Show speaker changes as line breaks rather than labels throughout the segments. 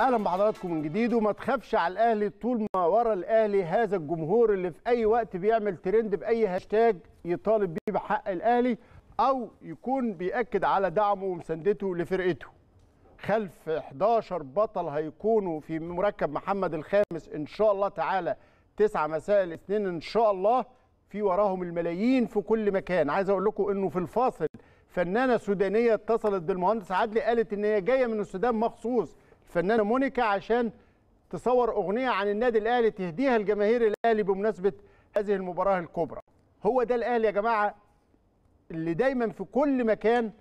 اهلا بحضراتكم من جديد وما تخافش على الاهلي طول ما ورا الاهلي هذا الجمهور اللي في اي وقت بيعمل ترند باي هاشتاج يطالب بيه بحق الاهلي او يكون بياكد على دعمه ومساندته لفرقته خلف 11 بطل هيكونوا في مركب محمد الخامس ان شاء الله تعالى 9 مساء الاثنين ان شاء الله في وراهم الملايين في كل مكان عايز اقول لكم انه في الفاصل فنانه سودانيه اتصلت بالمهندس عدلي قالت ان هي جايه من السودان مخصوص الفنانه مونيكا عشان تصور اغنيه عن النادي الاهلي تهديها لجماهير الاهلي بمناسبه هذه المباراه الكبرى هو ده الاهلي يا جماعه اللي دايما في كل مكان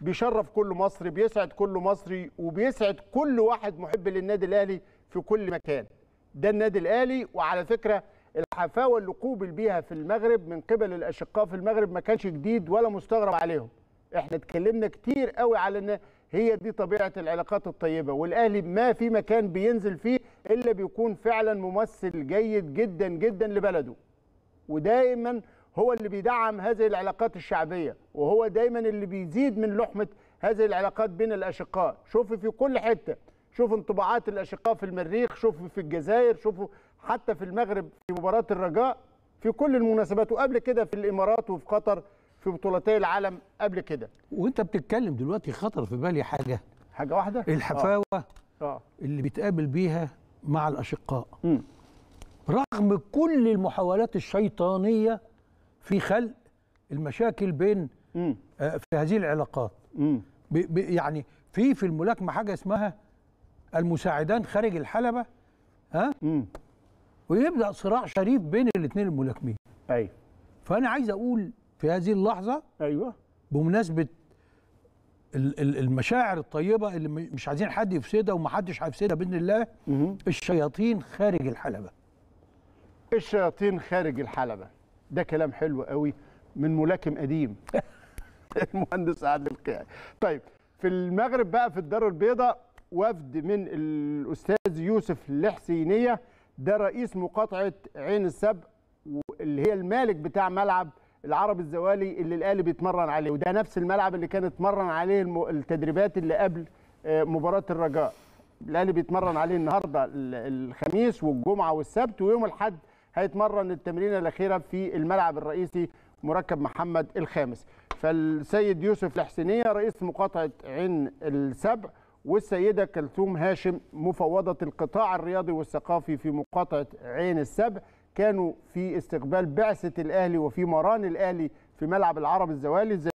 بيشرف كل مصري بيسعد كل مصري وبيسعد كل واحد محب للنادي الاهلي في كل مكان ده النادي الاهلي وعلى فكره الحفاوه اللي قوبل بيها في المغرب من قبل الاشقاء في المغرب ما كانش جديد ولا مستغرب عليهم احنا اتكلمنا كتير قوي على النادي هي دي طبيعه العلاقات الطيبه والاهلي ما في مكان بينزل فيه الا بيكون فعلا ممثل جيد جدا جدا لبلده ودائما هو اللي بيدعم هذه العلاقات الشعبيه وهو دايما اللي بيزيد من لحمه هذه العلاقات بين الاشقاء شوف في كل حته شوف انطباعات الاشقاء في المريخ شوف في الجزائر شوفوا حتى في المغرب في مباراه الرجاء في كل المناسبات وقبل كده في الامارات وفي قطر في بطولتي العالم قبل كده
وانت بتتكلم دلوقتي خطر في بالي حاجه حاجه واحده الحفاوه آه. آه. اللي بيتقابل بيها مع الاشقاء م. رغم كل المحاولات الشيطانيه في خلق المشاكل بين آه في هذه العلاقات م. يعني في في الملاكمه حاجه اسمها المساعدان خارج الحلبه ها م. ويبدا صراع شريف بين الاثنين الملاكمين ايوه فانا عايز اقول في هذه اللحظه ايوه بمناسبه المشاعر الطيبه اللي مش عايزين حد يفسدها ومحدش هيفسدها باذن الله الشياطين خارج
الحلبه الشياطين خارج الحلبه ده كلام حلو قوي من ملاكم قديم المهندس عادل القيعي طيب في المغرب بقى في الدار البيضاء وفد من الاستاذ يوسف الحسينيه ده رئيس مقاطعه عين السبع اللي هي المالك بتاع ملعب العرب الزوالي اللي الاهلي بيتمرن عليه وده نفس الملعب اللي كان اتمرن عليه التدريبات اللي قبل آه، مباراه الرجاء الاهلي بيتمرن عليه النهارده الخميس والجمعه والسبت ويوم الاحد هيتمرن التمرينه الاخيره في الملعب الرئيسي مركب محمد الخامس فالسيد يوسف الحسينيه رئيس مقاطعه عين السبع والسيده كلثوم هاشم مفوضه القطاع الرياضي والثقافي في مقاطعه عين السبع كانوا في استقبال بعثه الاهلي وفي مران الاهلي في ملعب العرب الزوالي